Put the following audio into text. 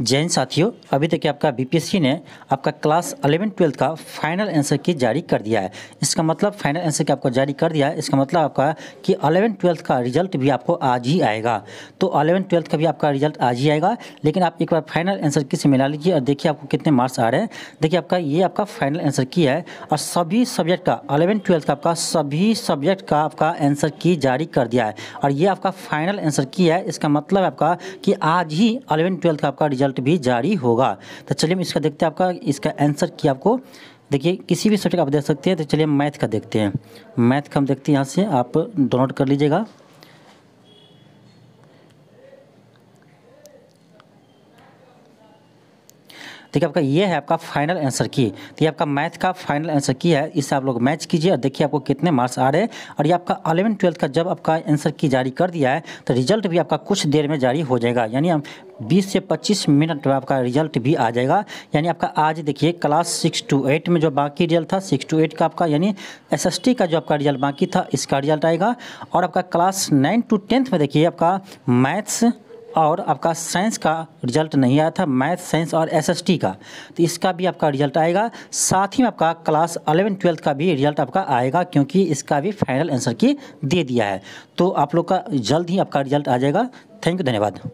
जैन साथियों अभी तक आपका बीपीएससी ने आपका क्लास 11 ट्वेल्थ का फाइनल आंसर की जारी कर दिया है इसका मतलब फाइनल आंसर की आपको जारी कर दिया है इसका मतलब आपका कि 11 ट्वेल्थ का रिजल्ट भी आपको आज ही आएगा तो 11 ट्वेल्थ का भी आपका रिजल्ट आज ही आएगा लेकिन आप एक बार फाइनल आंसर की से मिला लीजिए और देखिए आपको कितने मार्क्स आ रहे हैं देखिए आपका ये आपका फाइनल आंसर की है और सभी सब्जेक्ट का अलेवन ट्वेल्थ का आपका सभी सब्जेक्ट का आपका आंसर की जारी कर दिया है और ये आपका फाइनल आंसर की है इसका मतलब आपका कि आज ही अलेवन ट्वेल्थ का आपका रिजल्ट रिजल्ट भी जारी होगा तो चलिए हम इसका देखते हैं आपका इसका आंसर की आपको देखिए किसी भी सब्जेक्ट आप देख सकते हैं तो चलिए मैथ का देखते हैं मैथ का हम देखते हैं यहाँ से आप डाउनलोड कर लीजिएगा ठीक है आपका ये है आपका फाइनल आंसर की तो ये आपका मैथ का फाइनल आंसर की है इससे आप लोग मैच कीजिए और देखिए आपको कितने मार्क्स आ रहे हैं और ये आपका अलेवन ट्वेल्थ का जब आपका आंसर की जारी कर दिया है तो रिजल्ट भी आपका कुछ देर में जारी हो जाएगा यानी हम 20 से 25 मिनट में आपका रिजल्ट भी आ जाएगा यानी आपका आज देखिए क्लास सिक्स टू एट में जो बाकी रिजल्ट था सिक्स टू एट का आपका यानी एसएसटी का जो आपका रिजल्ट बाकी था इसका रिजल्ट आएगा और आपका क्लास नाइन टू टेंथ में देखिए आपका मैथ्स और आपका साइंस का रिजल्ट नहीं आया था मैथ साइंस और एसएसटी का तो इसका भी आपका रिजल्ट आएगा साथ ही में आपका क्लास अलेवन ट्वेल्थ का भी रिजल्ट आपका आएगा क्योंकि इसका भी फाइनल आंसर की दे दिया है तो आप लोग का जल्द ही आपका रिजल्ट आ जाएगा थैंक यू धन्यवाद